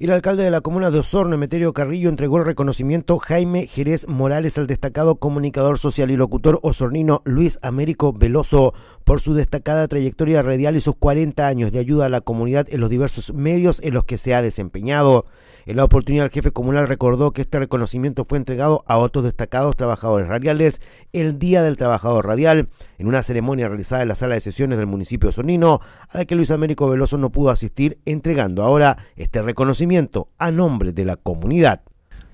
El alcalde de la comuna de Osorno, Emeterio Carrillo, entregó el reconocimiento Jaime Jerez Morales al destacado comunicador social y locutor osornino Luis Américo Veloso por su destacada trayectoria radial y sus 40 años de ayuda a la comunidad en los diversos medios en los que se ha desempeñado. En la oportunidad, el jefe comunal recordó que este reconocimiento fue entregado a otros destacados trabajadores radiales el Día del Trabajador Radial, en una ceremonia realizada en la sala de sesiones del municipio osornino, a la que Luis Américo Veloso no pudo asistir, entregando ahora este reconocimiento a nombre de la comunidad.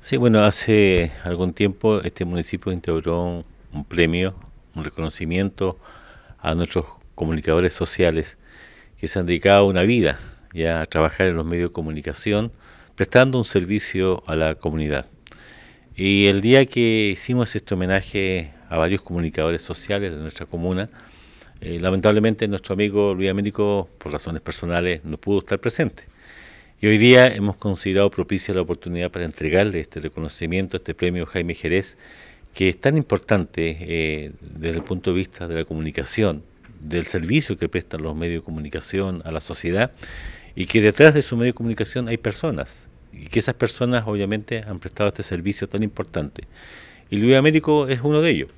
Sí, bueno, hace algún tiempo este municipio integró un, premio, un reconocimiento a nuestros comunicadores sociales que se han dedicado una vida ya a trabajar en los medios de comunicación, prestando un servicio a la comunidad. Y el día que hicimos este homenaje a varios comunicadores sociales de nuestra comuna, eh, lamentablemente nuestro amigo Luis Américo, por razones personales, no pudo estar presente. Y hoy día hemos considerado propicia la oportunidad para entregarle este reconocimiento, este premio Jaime Jerez, que es tan importante eh, desde el punto de vista de la comunicación, del servicio que prestan los medios de comunicación a la sociedad, y que detrás de su medio de comunicación hay personas, y que esas personas obviamente han prestado este servicio tan importante. Y Luis Américo es uno de ellos.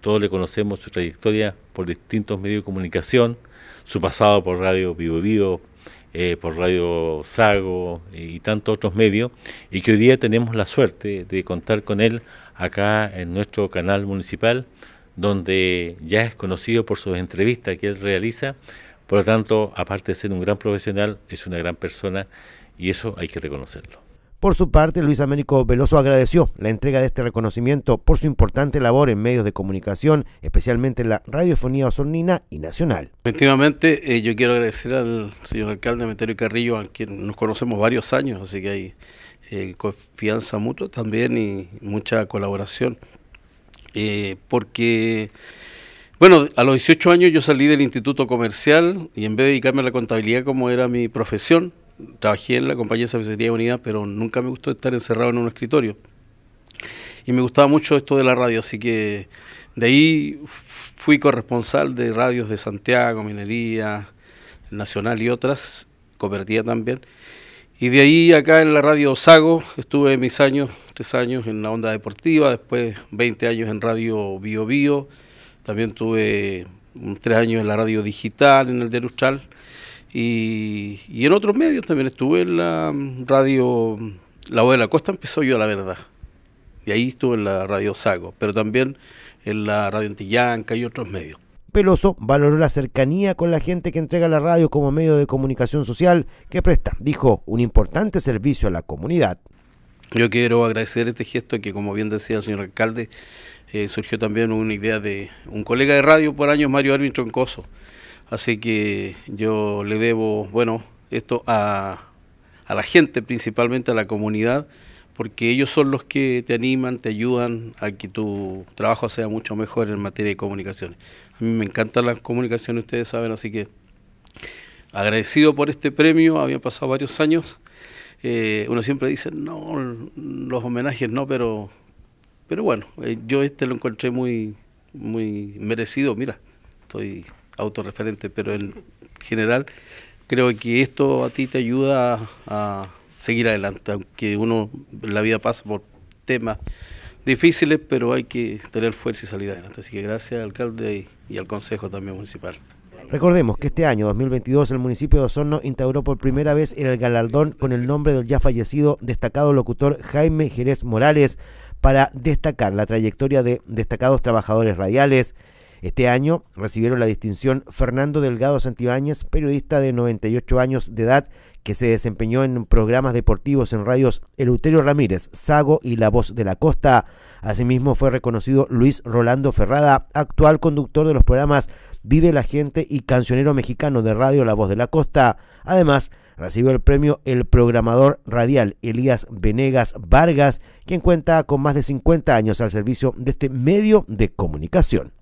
Todos le conocemos su trayectoria por distintos medios de comunicación, su pasado por Radio Vivo Vivo, eh, por Radio Sago y tantos otros medios, y que hoy día tenemos la suerte de contar con él acá en nuestro canal municipal, donde ya es conocido por sus entrevistas que él realiza, por lo tanto, aparte de ser un gran profesional, es una gran persona y eso hay que reconocerlo. Por su parte, Luis Américo Veloso agradeció la entrega de este reconocimiento por su importante labor en medios de comunicación, especialmente en la radiofonía osornina y nacional. Efectivamente, eh, yo quiero agradecer al señor alcalde Meterio Carrillo, a quien nos conocemos varios años, así que hay eh, confianza mutua también y mucha colaboración. Eh, porque, bueno, a los 18 años yo salí del Instituto Comercial y en vez de dedicarme a la contabilidad como era mi profesión, trabajé en la compañía de cervecería Unidad, pero nunca me gustó estar encerrado en un escritorio. Y me gustaba mucho esto de la radio, así que de ahí fui corresponsal de radios de Santiago, Minería, Nacional y otras, ...cooperativa también. Y de ahí acá en la radio Osago... estuve mis años, tres años en la onda deportiva, después 20 años en radio Bio Bio, también tuve tres años en la radio digital, en el de Lustral. Y, en otros medios también estuve en la mm, radio mm, La Voz de la Costa, empezó yo la verdad. Y ahí estuve en la radio Sago, pero también en la radio Antillanca y otros medios. Peloso valoró la cercanía con la gente que entrega la radio como medio de comunicación social que presta, dijo, un importante servicio a la comunidad. Yo quiero agradecer este gesto que, como bien decía el señor alcalde, eh, surgió también una idea de un colega de radio por años, Mario Arvin Troncoso, Así que yo le debo, bueno, esto a, la gente, principalmente a la comunidad, porque ellos son los que te animan, te ayudan a que tu trabajo sea mucho mejor en materia de comunicaciones. A mí me encantan las comunicaciones, ustedes saben, así que agradecido por este premio, Había pasado varios años. Eh, uno siempre dice, no, los homenajes no, pero, pero bueno, eh, yo este lo encontré muy, muy merecido, mira, estoy autorreferente, pero en general creo que esto a ti te ayuda a, seguir adelante, aunque uno la vida pasa por temas difíciles, pero hay que tener fuerza y salir adelante. Así que gracias al alcalde y, al consejo también municipal. Recordemos que este año 2022 el municipio de Osorno instauró por primera vez el galardón con el nombre del ya fallecido destacado locutor Jaime Jerez Morales para destacar la trayectoria de destacados trabajadores radiales este año recibieron la distinción Fernando Delgado Santibáñez, periodista de 98 años de edad, que se desempeñó en programas deportivos en radios Eleuterio Ramírez, Sago y La Voz de la Costa. Asimismo fue reconocido Luis Rolando Ferrada, actual conductor de los programas Vive la Gente y Cancionero Mexicano de Radio La Voz de la Costa. Además, recibió el premio el programador radial Elías Venegas Vargas, quien cuenta con más de 50 años al servicio de este medio de comunicación.